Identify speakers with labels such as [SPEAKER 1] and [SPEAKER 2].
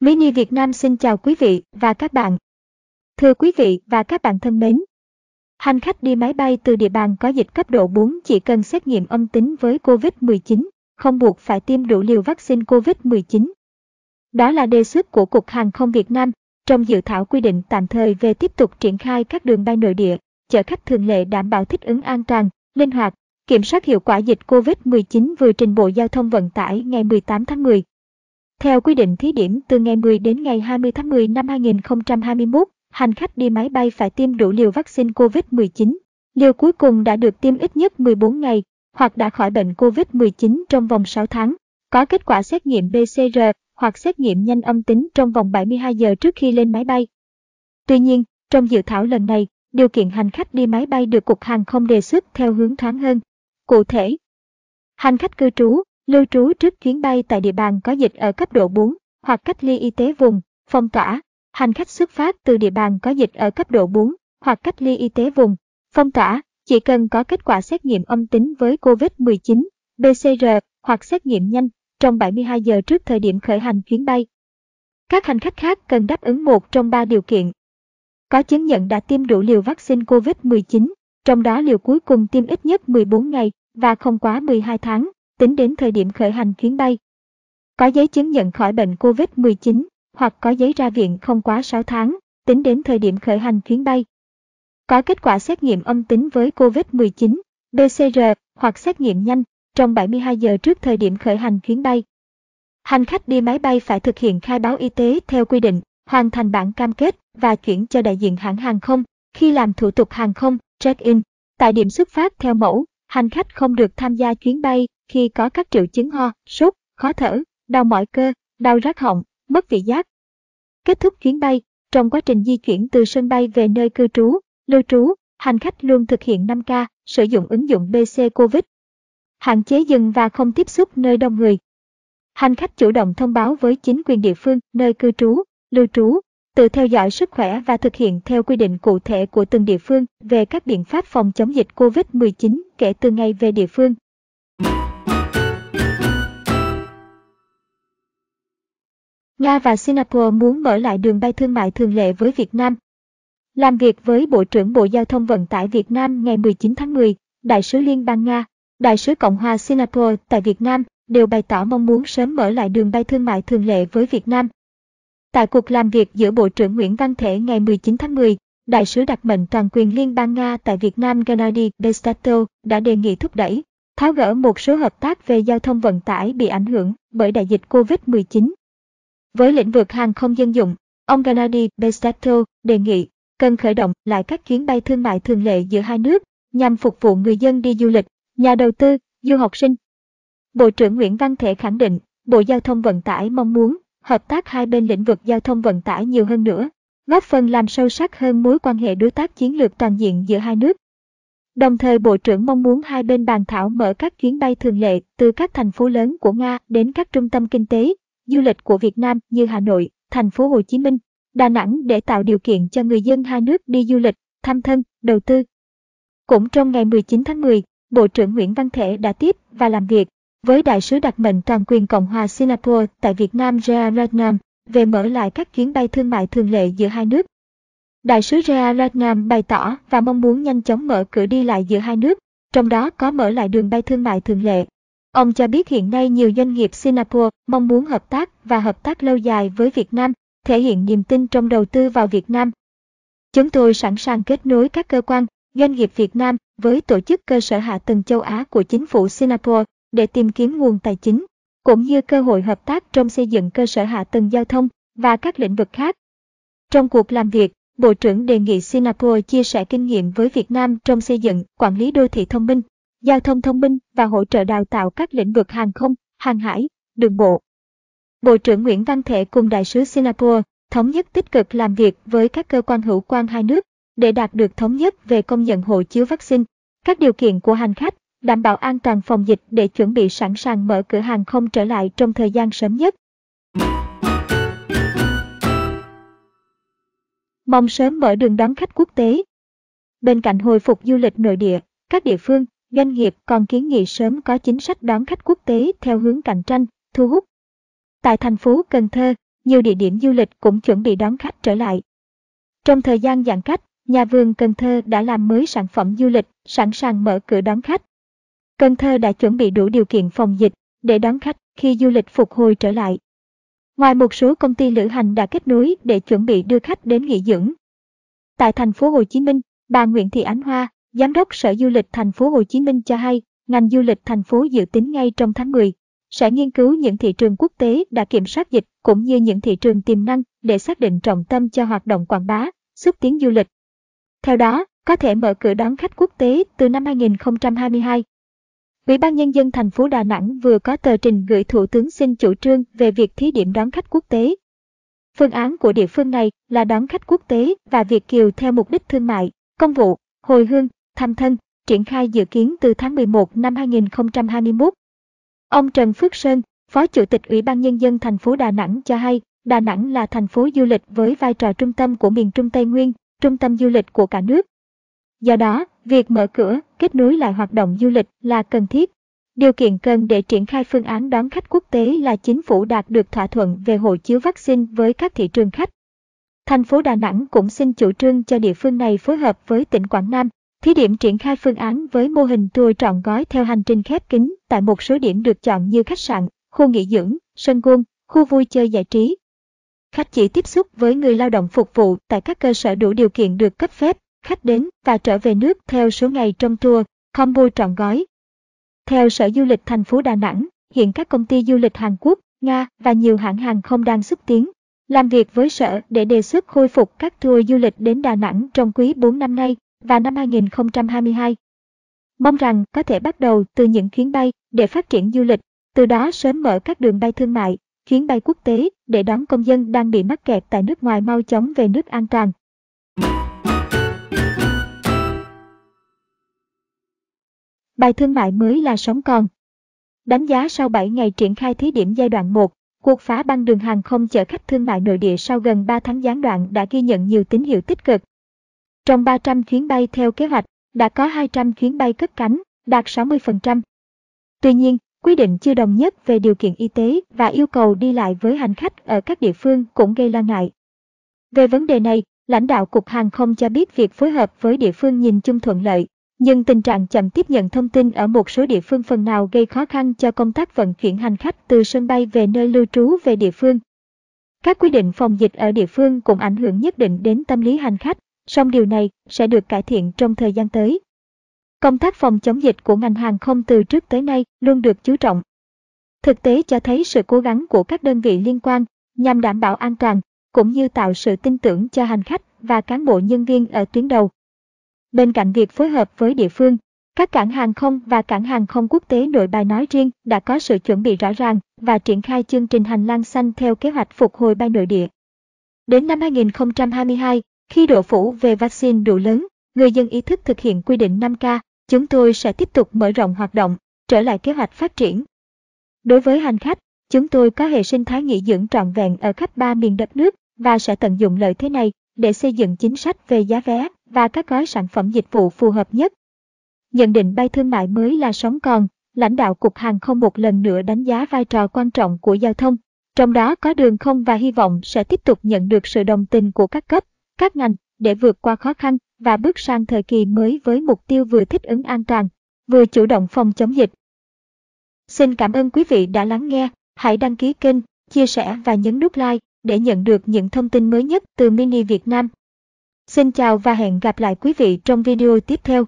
[SPEAKER 1] Mini Việt Nam xin chào quý vị và các bạn. Thưa quý vị và các bạn thân mến, hành khách đi máy bay từ địa bàn có dịch cấp độ 4 chỉ cần xét nghiệm âm tính với COVID-19, không buộc phải tiêm đủ liều vaccine COVID-19. Đó là đề xuất của Cục Hàng không Việt Nam trong dự thảo quy định tạm thời về tiếp tục triển khai các đường bay nội địa, chở khách thường lệ đảm bảo thích ứng an toàn, linh hoạt, kiểm soát hiệu quả dịch COVID-19 vừa trình Bộ Giao thông Vận tải ngày 18 tháng 10 theo quy định thí điểm từ ngày 10 đến ngày 20 tháng 10 năm 2021, hành khách đi máy bay phải tiêm đủ liều vaccine COVID-19. Liều cuối cùng đã được tiêm ít nhất 14 ngày hoặc đã khỏi bệnh COVID-19 trong vòng 6 tháng, có kết quả xét nghiệm PCR hoặc xét nghiệm nhanh âm tính trong vòng 72 giờ trước khi lên máy bay. Tuy nhiên, trong dự thảo lần này, điều kiện hành khách đi máy bay được Cục Hàng không đề xuất theo hướng thoáng hơn. Cụ thể, hành khách cư trú, lưu trú trước chuyến bay tại địa bàn có dịch ở cấp độ 4 hoặc cách ly y tế vùng, phong tỏa. Hành khách xuất phát từ địa bàn có dịch ở cấp độ 4 hoặc cách ly y tế vùng, phong tỏa, chỉ cần có kết quả xét nghiệm âm tính với COVID-19, PCR hoặc xét nghiệm nhanh trong 72 giờ trước thời điểm khởi hành chuyến bay. Các hành khách khác cần đáp ứng một trong ba điều kiện. Có chứng nhận đã tiêm đủ liều vaccine COVID-19, trong đó liều cuối cùng tiêm ít nhất 14 ngày và không quá 12 tháng tính đến thời điểm khởi hành chuyến bay. Có giấy chứng nhận khỏi bệnh COVID-19 hoặc có giấy ra viện không quá 6 tháng, tính đến thời điểm khởi hành chuyến bay. Có kết quả xét nghiệm âm tính với COVID-19, PCR hoặc xét nghiệm nhanh trong 72 giờ trước thời điểm khởi hành chuyến bay. Hành khách đi máy bay phải thực hiện khai báo y tế theo quy định, hoàn thành bản cam kết và chuyển cho đại diện hãng hàng không khi làm thủ tục hàng không, check-in. Tại điểm xuất phát theo mẫu, hành khách không được tham gia chuyến bay khi có các triệu chứng ho, sốt, khó thở, đau mỏi cơ, đau rát họng, mất vị giác. Kết thúc chuyến bay, trong quá trình di chuyển từ sân bay về nơi cư trú, lưu trú, hành khách luôn thực hiện 5K, sử dụng ứng dụng BC COVID. Hạn chế dừng và không tiếp xúc nơi đông người. Hành khách chủ động thông báo với chính quyền địa phương nơi cư trú, lưu trú, tự theo dõi sức khỏe và thực hiện theo quy định cụ thể của từng địa phương về các biện pháp phòng chống dịch COVID-19 kể từ ngày về địa phương Nga và Singapore muốn mở lại đường bay thương mại thường lệ với Việt Nam. Làm việc với Bộ trưởng Bộ Giao thông Vận tải Việt Nam ngày 19 tháng 10, Đại sứ Liên bang Nga, Đại sứ Cộng hòa Singapore tại Việt Nam đều bày tỏ mong muốn sớm mở lại đường bay thương mại thường lệ với Việt Nam. Tại cuộc làm việc giữa Bộ trưởng Nguyễn Văn Thể ngày 19 tháng 10, Đại sứ đặc mệnh toàn quyền Liên bang Nga tại Việt Nam Gennady Bestato đã đề nghị thúc đẩy, tháo gỡ một số hợp tác về giao thông vận tải bị ảnh hưởng bởi đại dịch COVID-19 với lĩnh vực hàng không dân dụng, ông Gennady Bestato đề nghị cần khởi động lại các chuyến bay thương mại thường lệ giữa hai nước nhằm phục vụ người dân đi du lịch, nhà đầu tư, du học sinh. Bộ trưởng Nguyễn Văn Thể khẳng định, Bộ Giao thông Vận tải mong muốn hợp tác hai bên lĩnh vực giao thông vận tải nhiều hơn nữa, góp phần làm sâu sắc hơn mối quan hệ đối tác chiến lược toàn diện giữa hai nước. Đồng thời Bộ trưởng mong muốn hai bên bàn thảo mở các chuyến bay thường lệ từ các thành phố lớn của Nga đến các trung tâm kinh tế, du lịch của Việt Nam như Hà Nội, thành phố Hồ Chí Minh, Đà Nẵng để tạo điều kiện cho người dân hai nước đi du lịch, thăm thân, đầu tư. Cũng trong ngày 19 tháng 10, Bộ trưởng Nguyễn Văn Thể đã tiếp và làm việc với Đại sứ đặc mệnh toàn quyền Cộng hòa Singapore tại Việt Nam Rea Ratnam về mở lại các chuyến bay thương mại thường lệ giữa hai nước. Đại sứ Rea Ratnam bày tỏ và mong muốn nhanh chóng mở cửa đi lại giữa hai nước, trong đó có mở lại đường bay thương mại thường lệ. Ông cho biết hiện nay nhiều doanh nghiệp Singapore mong muốn hợp tác và hợp tác lâu dài với Việt Nam, thể hiện niềm tin trong đầu tư vào Việt Nam. Chúng tôi sẵn sàng kết nối các cơ quan, doanh nghiệp Việt Nam với tổ chức cơ sở hạ tầng châu Á của chính phủ Singapore để tìm kiếm nguồn tài chính, cũng như cơ hội hợp tác trong xây dựng cơ sở hạ tầng giao thông và các lĩnh vực khác. Trong cuộc làm việc, Bộ trưởng đề nghị Singapore chia sẻ kinh nghiệm với Việt Nam trong xây dựng, quản lý đô thị thông minh giao thông thông minh và hỗ trợ đào tạo các lĩnh vực hàng không, hàng hải, đường bộ. Bộ trưởng Nguyễn Văn Thể cùng Đại sứ Singapore thống nhất tích cực làm việc với các cơ quan hữu quan hai nước để đạt được thống nhất về công nhận hộ chiếu vaccine, các điều kiện của hành khách, đảm bảo an toàn phòng dịch để chuẩn bị sẵn sàng mở cửa hàng không trở lại trong thời gian sớm nhất. Mong sớm mở đường đón khách quốc tế. Bên cạnh hồi phục du lịch nội địa, các địa phương, Doanh nghiệp còn kiến nghị sớm có chính sách đón khách quốc tế theo hướng cạnh tranh, thu hút. Tại thành phố Cần Thơ, nhiều địa điểm du lịch cũng chuẩn bị đón khách trở lại. Trong thời gian giãn cách, nhà vườn Cần Thơ đã làm mới sản phẩm du lịch, sẵn sàng mở cửa đón khách. Cần Thơ đã chuẩn bị đủ điều kiện phòng dịch để đón khách khi du lịch phục hồi trở lại. Ngoài một số công ty lữ hành đã kết nối để chuẩn bị đưa khách đến nghỉ dưỡng. Tại thành phố Hồ Chí Minh, bà Nguyễn Thị Ánh Hoa, Giám đốc Sở Du lịch Thành phố Hồ Chí Minh cho hay, ngành du lịch thành phố dự tính ngay trong tháng 10 sẽ nghiên cứu những thị trường quốc tế đã kiểm soát dịch cũng như những thị trường tiềm năng để xác định trọng tâm cho hoạt động quảng bá, xúc tiến du lịch. Theo đó, có thể mở cửa đón khách quốc tế từ năm 2022. Ủy ban nhân dân thành phố Đà Nẵng vừa có tờ trình gửi Thủ tướng xin chủ trương về việc thí điểm đón khách quốc tế. Phương án của địa phương này là đón khách quốc tế và Việt kiều theo mục đích thương mại, công vụ, hồi hương, Thanh Thân, triển khai dự kiến từ tháng 11 năm 2021. Ông Trần Phước Sơn, Phó Chủ tịch Ủy ban Nhân dân thành phố Đà Nẵng cho hay, Đà Nẵng là thành phố du lịch với vai trò trung tâm của miền Trung Tây Nguyên, trung tâm du lịch của cả nước. Do đó, việc mở cửa, kết nối lại hoạt động du lịch là cần thiết. Điều kiện cần để triển khai phương án đón khách quốc tế là chính phủ đạt được thỏa thuận về hộ chiếu vaccine với các thị trường khách. Thành phố Đà Nẵng cũng xin chủ trương cho địa phương này phối hợp với tỉnh Quảng Nam, Thí điểm triển khai phương án với mô hình tour trọn gói theo hành trình khép kín tại một số điểm được chọn như khách sạn, khu nghỉ dưỡng, sân golf, khu vui chơi giải trí. Khách chỉ tiếp xúc với người lao động phục vụ tại các cơ sở đủ điều kiện được cấp phép, khách đến và trở về nước theo số ngày trong tour, combo trọn gói. Theo Sở Du lịch thành phố Đà Nẵng, hiện các công ty du lịch Hàn Quốc, Nga và nhiều hãng hàng không đang xúc tiến, làm việc với sở để đề xuất khôi phục các tour du lịch đến Đà Nẵng trong quý 4 năm nay và năm 2022. Mong rằng có thể bắt đầu từ những chuyến bay để phát triển du lịch, từ đó sớm mở các đường bay thương mại, chuyến bay quốc tế để đón công dân đang bị mắc kẹt tại nước ngoài mau chóng về nước an toàn. Bài thương mại mới là sống còn. Đánh giá sau 7 ngày triển khai thí điểm giai đoạn 1, cuộc phá băng đường hàng không chở khách thương mại nội địa sau gần 3 tháng gián đoạn đã ghi nhận nhiều tín hiệu tích cực, trong 300 chuyến bay theo kế hoạch, đã có 200 chuyến bay cất cánh, đạt 60%. Tuy nhiên, quy định chưa đồng nhất về điều kiện y tế và yêu cầu đi lại với hành khách ở các địa phương cũng gây lo ngại. Về vấn đề này, lãnh đạo Cục Hàng không cho biết việc phối hợp với địa phương nhìn chung thuận lợi, nhưng tình trạng chậm tiếp nhận thông tin ở một số địa phương phần nào gây khó khăn cho công tác vận chuyển hành khách từ sân bay về nơi lưu trú về địa phương. Các quy định phòng dịch ở địa phương cũng ảnh hưởng nhất định đến tâm lý hành khách, song điều này sẽ được cải thiện trong thời gian tới. Công tác phòng chống dịch của ngành hàng không từ trước tới nay luôn được chú trọng. Thực tế cho thấy sự cố gắng của các đơn vị liên quan nhằm đảm bảo an toàn, cũng như tạo sự tin tưởng cho hành khách và cán bộ nhân viên ở tuyến đầu. Bên cạnh việc phối hợp với địa phương, các cảng hàng không và cảng hàng không quốc tế nội bài nói riêng đã có sự chuẩn bị rõ ràng và triển khai chương trình hành lang xanh theo kế hoạch phục hồi bay nội địa. Đến năm 2022, khi độ phủ về vaccine đủ lớn, người dân ý thức thực hiện quy định 5K, chúng tôi sẽ tiếp tục mở rộng hoạt động, trở lại kế hoạch phát triển. Đối với hành khách, chúng tôi có hệ sinh thái nghỉ dưỡng trọn vẹn ở khắp ba miền đất nước và sẽ tận dụng lợi thế này để xây dựng chính sách về giá vé và các gói sản phẩm dịch vụ phù hợp nhất. Nhận định bay thương mại mới là sống còn, lãnh đạo Cục Hàng không một lần nữa đánh giá vai trò quan trọng của giao thông, trong đó có đường không và hy vọng sẽ tiếp tục nhận được sự đồng tình của các cấp các ngành để vượt qua khó khăn và bước sang thời kỳ mới với mục tiêu vừa thích ứng an toàn, vừa chủ động phòng chống dịch. Xin cảm ơn quý vị đã lắng nghe, hãy đăng ký kênh, chia sẻ và nhấn nút like để nhận được những thông tin mới nhất từ Mini Việt Nam. Xin chào và hẹn gặp lại quý vị trong video tiếp theo.